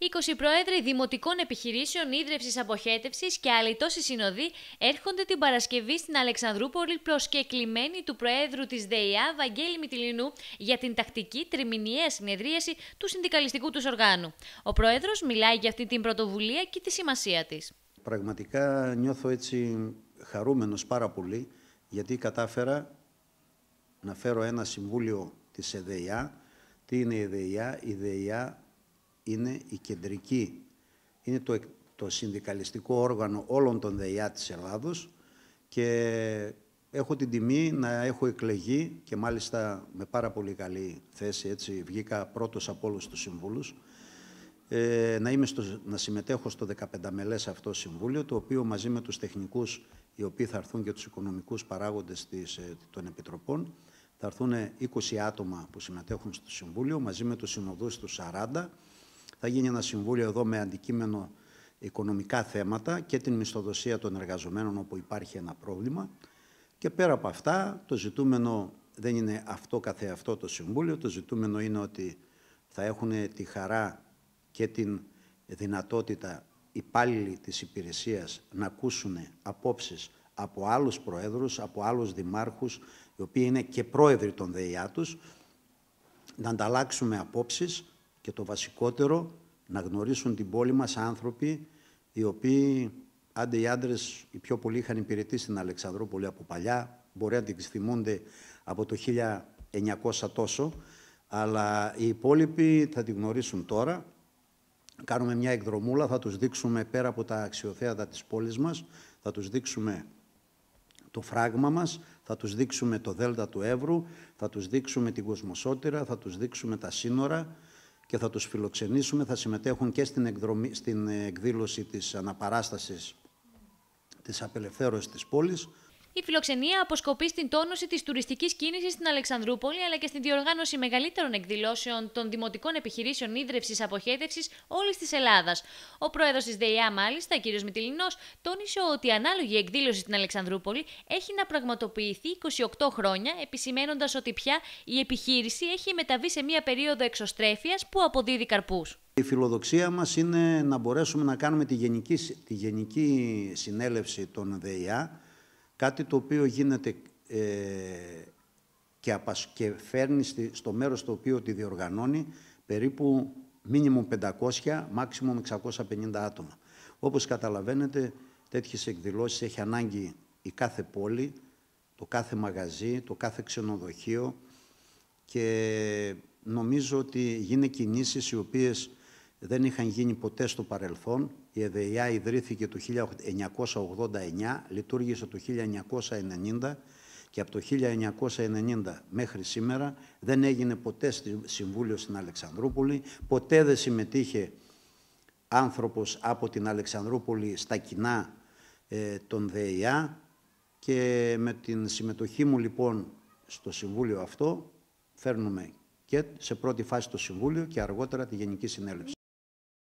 20 πρόεδροι δημοτικών επιχειρήσεων ίδρυυσης αποχέτευσης και τόσοι συνοδοί έρχονται την Παρασκευή στην Αλεξανδρούπολη προσκεκλημένοι του Προέδρου της ΔΕΙΑ Βαγγέλη Μητυλινού για την τακτική τριμηνιαία συνεδρίαση του συνδικαλιστικού τους οργάνου. Ο Πρόεδρος μιλάει για αυτή την πρωτοβουλία και τη σημασία της. Πραγματικά νιώθω έτσι χαρούμενος πάρα πολύ γιατί κατάφερα να φέρω ένα συμβούλιο της ΕΔΕΙΑ. Τι είναι η η ΕΔΕΙΑ είναι η κεντρική, είναι το, το συνδικαλιστικό όργανο όλων των ΔΕΙΑ της Ελλάδος και έχω την τιμή να έχω εκλεγεί και μάλιστα με πάρα πολύ καλή θέση, έτσι βγήκα πρώτος από όλους τους συμβούλους, ε, να, είμαι να συμμετέχω στο 15 μελές αυτό συμβούλιο, το οποίο μαζί με τους τεχνικούς, οι οποίοι θα έρθουν και τους οικονομικούς παράγοντες της, ε, των επιτροπών, θα έρθουν 20 άτομα που συμμετέχουν στο Συμβούλιο, μαζί με τους συνοδούς τους 40, θα γίνει ένα συμβούλιο εδώ με αντικείμενο οικονομικά θέματα και την μισθοδοσία των εργαζομένων όπου υπάρχει ένα πρόβλημα. Και πέρα από αυτά, το ζητούμενο δεν είναι αυτό καθεαυτό το Συμβούλιο, το ζητούμενο είναι ότι θα έχουν τη χαρά και την δυνατότητα υπάλληλοι της υπηρεσίας να ακούσουν απόψεις από άλλους προέδρους, από άλλους δημάρχους, οι οποίοι είναι και πρόεδροι των ΔΕΙΑ τους, να ανταλλάξουμε απόψεις και το βασικότερο να γνωρίσουν την πόλη μας άνθρωποι οι οποίοι, άντε οι άντρες, οι πιο πολλοί είχαν υπηρετήσει στην Αλεξανδρόπολη από παλιά, μπορεί να την θυμούνται από το 1900 τόσο, αλλά οι υπόλοιποι θα την γνωρίσουν τώρα. Κάνουμε μια εκδρομούλα, θα τους δείξουμε πέρα από τα αξιοθέατα της πόλης μας, θα τους δείξουμε το φράγμα μας, θα τους δείξουμε το Δέλτα του Εύρου, θα τους δείξουμε την Κοσμοσώτηρα, θα τους δείξουμε τα σύνορα, και θα τους φιλοξενήσουμε. Θα συμμετέχουν και στην, εκδρομή, στην εκδήλωση της αναπαράστασης της απελευθέρωσης της πόλης η φιλοξενία αποσκοπεί στην τόνωση της τουριστικής κίνησης στην Αλεξανδρούπολη αλλά και στην διοργάνωση μεγαλύτερων εκδηλώσεων των δημοτικών επιχειρήσεων ίδρυυση αποχέτευσης όλης της Ελλάδας. Ο πρόεδρος της ΔΕΙΑ, μάλιστα, κ. Μητυλινός, τόνισε ότι η ανάλογη εκδήλωση στην Αλεξανδρούπολη έχει να πραγματοποιηθεί 28 χρόνια, επισημένοντας ότι πια η επιχείρηση έχει μεταβεί σε μία περίοδο εξωστρέφειας που αποδίδει καρπούς. Η φιλοδοξία μας είναι να μπορέσουμε να κάνουμε τη γενική, τη γενική συνέλευση των ΔΕΙΑ Κάτι το οποίο γίνεται ε, και φέρνει στο μέρος το οποίο τη διοργανώνει περίπου μίνιμουμ 500, μάξιμουμ 650 άτομα. Όπως καταλαβαίνετε, τέτοιες εκδηλώσεις έχει ανάγκη η κάθε πόλη, το κάθε μαγαζί, το κάθε ξενοδοχείο και νομίζω ότι γίνε κινήσεις οι οποίες δεν είχαν γίνει ποτέ στο παρελθόν. Η ΕΔΕΙΑ ιδρύθηκε το 1989, λειτουργήσε το 1990 και από το 1990 μέχρι σήμερα δεν έγινε ποτέ συμβούλιο στην Αλεξανδρούπολη, ποτέ δεν συμμετείχε άνθρωπος από την Αλεξανδρούπολη στα κοινά ε, των ΔΕΙΑ και με την συμμετοχή μου λοιπόν στο Συμβούλιο αυτό φέρνουμε και σε πρώτη φάση το Συμβούλιο και αργότερα τη Γενική Συνέλευση.